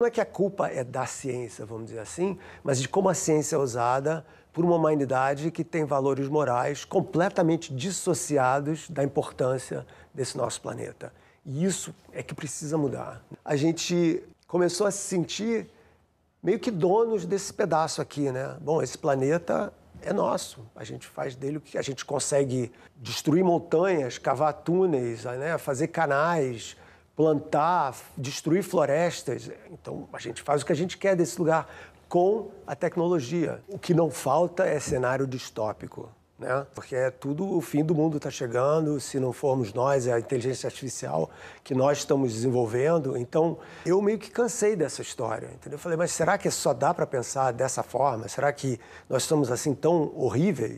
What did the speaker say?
Não é que a culpa é da ciência, vamos dizer assim, mas de como a ciência é usada por uma humanidade que tem valores morais completamente dissociados da importância desse nosso planeta. E isso é que precisa mudar. A gente começou a se sentir meio que donos desse pedaço aqui, né? Bom, esse planeta é nosso. A gente faz dele o que a gente consegue destruir montanhas, cavar túneis, né? fazer canais, plantar, destruir florestas. Então a gente faz o que a gente quer desse lugar com a tecnologia. O que não falta é cenário distópico. Né? Porque é tudo, o fim do mundo está chegando, se não formos nós, é a inteligência artificial que nós estamos desenvolvendo. Então, eu meio que cansei dessa história, entendeu? Eu falei, mas será que só dá para pensar dessa forma? Será que nós estamos assim tão horríveis?